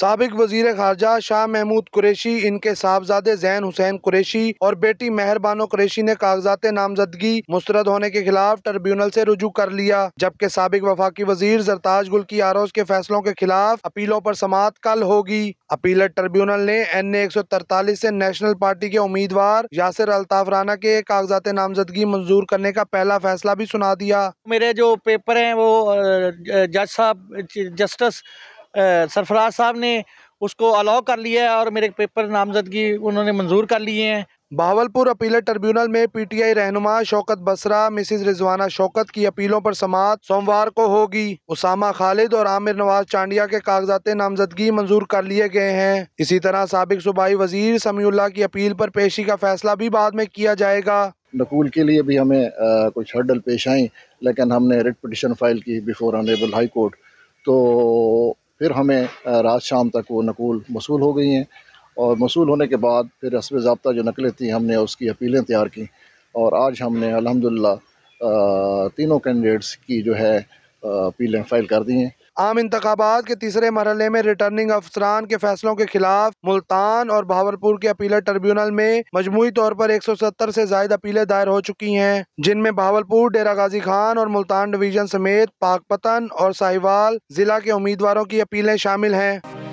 सबक वजीर खारजा शाह महमूद कुरेशी इनके साहबजादे जैन हुसैन कुरेशी और बेटी मेहरबानो कुरेशी ने कागजात नामजदगी मुस्रद होने के खिलाफ ट्रिब्यूनल ऐसी रजू कर लिया जबकि सबक वफाकी वजीर जरताज गुल की आरोज के फैसलों के खिलाफ अपीलों पर समात कल होगी अपील ट्रिब्यूनल ने एन ए एक सौ तरतालीस ऐसी नेशनल पार्टी के उम्मीदवार यासिर अल्ताफ राना के कागजात नामजदगी मंजूर करने का पहला फैसला भी सुना दिया मेरे जो पेपर है वो जज साहब जस्टिस सरफराज साहब ने उसको अलाउ कर लिया है और मेरे पेपर नामजदगी उन्होंने मंजूर कर लिए हैं बहावलपुर अपील ट्रिब्यूनल में पीटीआई रहनुमा शौकत बसरा मिसिज रिजवाना शौकत की अपीलों पर समात सोमवार को होगी उसामा खालिद और आमिर नवाज चांडिया के कागजात नामजदगी मंजूर कर लिए गए हैं इसी तरह सबक सूबाई वजीर समीउल्ला की अपील पर पेशी का फैसला भी बाद में किया जाएगा नकूल के लिए भी हमें आ, कुछ हर्डल पेश आई लेकिन हमने रिट पटिशन फाइल की बिफोर ऑनरेबल हाई कोर्ट तो फिर हमें रात शाम तक वो नकूल मसूल हो गई हैं और मसूल होने के बाद फिर हसब ज़बता जो नकलें थी हमने उसकी अपीलें तैयार की और आज हमने अलहमदिल्ला तीनों कैंडिडेट्स की जो है अपीलें फ़ाइल कर दी हैं आम इंतबात के तीसरे मरहले में रिटर्निंग अफसरान के फैसलों के खिलाफ मुल्तान और भावलपुर के अपील ट्रिब्यूनल में मजमू तौर पर एक सौ सत्तर से जायद अपीलें दायर हो चुकी हैं जिनमें भावलपुर डेरा गाजी खान और मुल्तान डिवीजन समेत पाकपतन और साहिवाल जिला के उम्मीदवारों की अपीलें शामिल हैं